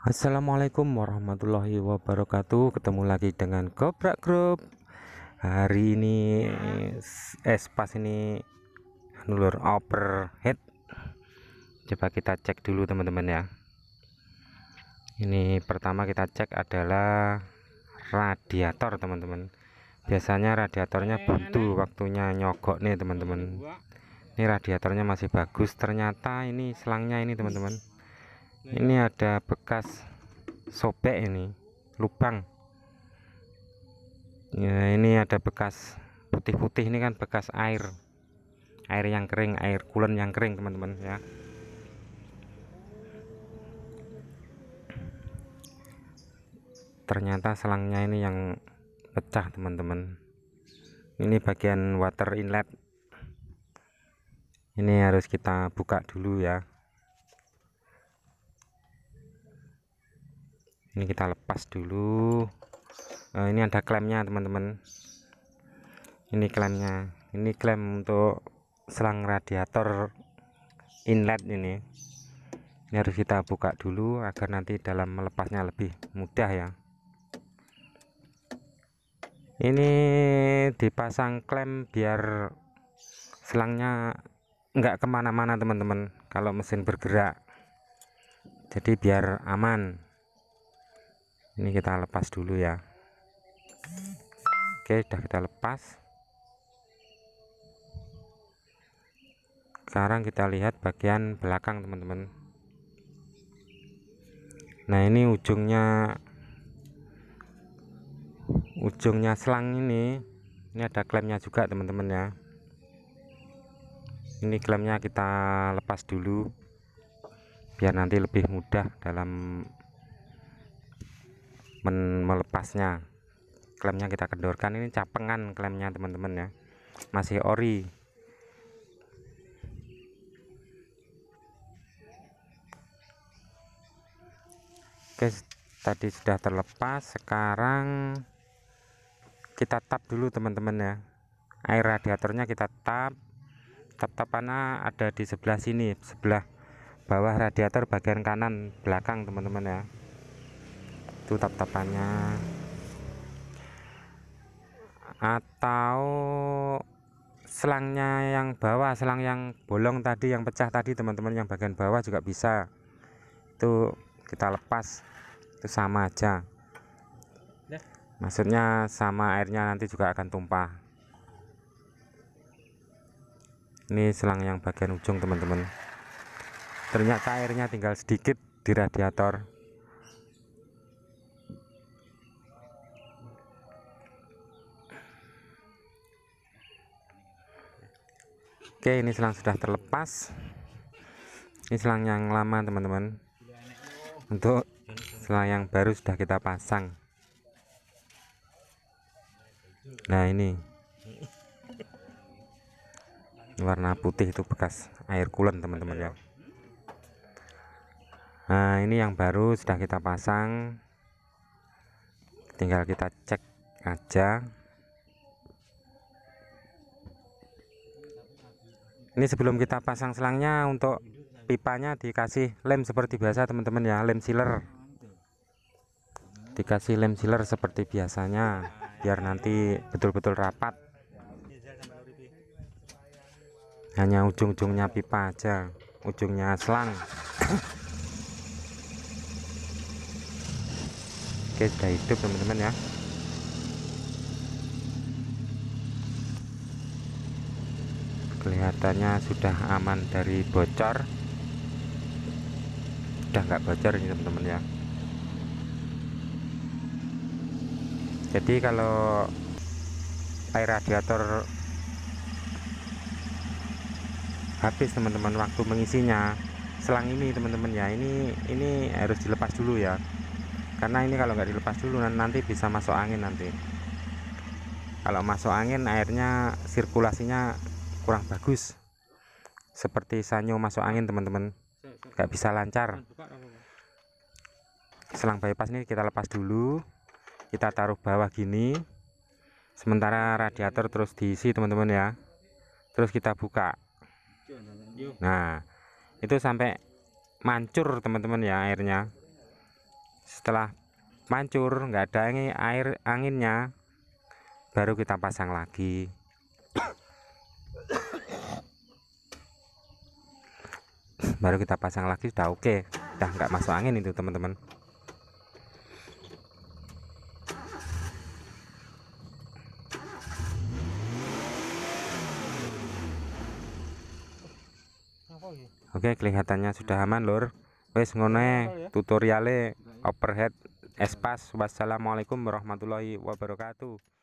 Assalamualaikum warahmatullahi wabarakatuh ketemu lagi dengan Gobrak Group hari ini eh pas ini nulur overhead coba kita cek dulu teman-teman ya ini pertama kita cek adalah radiator teman-teman biasanya radiatornya eh, buntu waktunya nyogok nih teman-teman ini radiatornya masih bagus ternyata ini selangnya ini teman-teman ini ada bekas sobek ini lubang ya ini ada bekas putih-putih ini kan bekas air air yang kering air coolant yang kering teman-teman ya ternyata selangnya ini yang pecah teman-teman ini bagian water inlet ini harus kita buka dulu ya ini kita lepas dulu nah, ini ada klemnya teman-teman ini klemnya ini klem untuk selang radiator inlet ini ini harus kita buka dulu agar nanti dalam melepasnya lebih mudah ya ini dipasang klem biar selangnya enggak kemana-mana teman-teman kalau mesin bergerak jadi biar aman ini kita lepas dulu ya oke sudah kita lepas sekarang kita lihat bagian belakang teman-teman nah ini ujungnya ujungnya selang ini ini ada klemnya juga teman-teman ya ini klemnya kita lepas dulu biar nanti lebih mudah dalam men melepasnya klemnya kita kendorkan ini capengan klemnya teman-teman ya masih ori oke tadi sudah terlepas sekarang kita tap dulu teman-teman ya air radiatornya kita tap tap tapannya ada di sebelah sini sebelah bawah radiator bagian kanan belakang teman-teman ya itu tap-tapannya atau selangnya yang bawah selang yang bolong tadi yang pecah tadi teman-teman yang bagian bawah juga bisa itu kita lepas itu sama aja maksudnya sama airnya nanti juga akan tumpah ini selang yang bagian ujung teman-teman ternyata airnya tinggal sedikit di radiator Oke ini selang sudah terlepas ini selang yang lama teman-teman untuk selang yang baru sudah kita pasang nah ini warna putih itu bekas air coolant teman-teman ya nah ini yang baru sudah kita pasang tinggal kita cek aja ini sebelum kita pasang selangnya untuk pipanya dikasih lem seperti biasa teman-teman ya lem sealer dikasih lem sealer seperti biasanya biar nanti betul-betul rapat hanya ujung-ujungnya pipa aja ujungnya selang oke sudah hidup teman-teman ya katanya sudah aman dari bocor udah nggak bocor ini teman-teman ya jadi kalau air radiator habis teman-teman waktu mengisinya selang ini teman-teman ya ini ini harus dilepas dulu ya karena ini kalau nggak dilepas dulu nanti bisa masuk angin nanti kalau masuk angin airnya sirkulasinya kurang bagus seperti sanyo masuk angin teman-teman nggak bisa lancar selang bypass ini kita lepas dulu kita taruh bawah gini sementara radiator terus diisi teman-teman ya terus kita buka nah itu sampai mancur teman-teman ya airnya setelah mancur nggak ada ini air anginnya baru kita pasang lagi baru kita pasang lagi sudah oke okay. udah nggak masuk angin itu teman-teman Oke, okay, kelihatannya sudah aman, Lur. Wes ngone tutorialnya overhead espas. Wassalamualaikum warahmatullahi wabarakatuh.